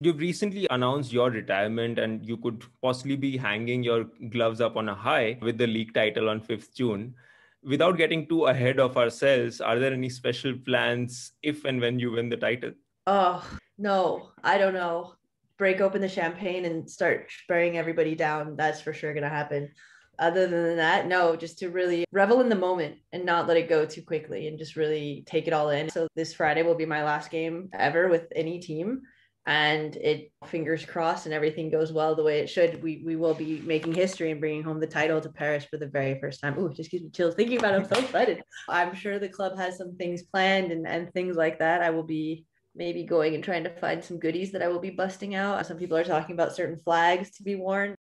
You've recently announced your retirement, and you could possibly be hanging your gloves up on a high with the league title on 5th June. Without getting too ahead of ourselves, are there any special plans if and when you win the title? Oh, no, I don't know. Break open the champagne and start spraying everybody down. That's for sure going to happen other than that, no, just to really revel in the moment and not let it go too quickly and just really take it all in. So this Friday will be my last game ever with any team and it fingers crossed and everything goes well the way it should we we will be making history and bringing home the title to paris for the very first time oh just gives me chills thinking about it i'm so excited i'm sure the club has some things planned and, and things like that i will be maybe going and trying to find some goodies that i will be busting out some people are talking about certain flags to be worn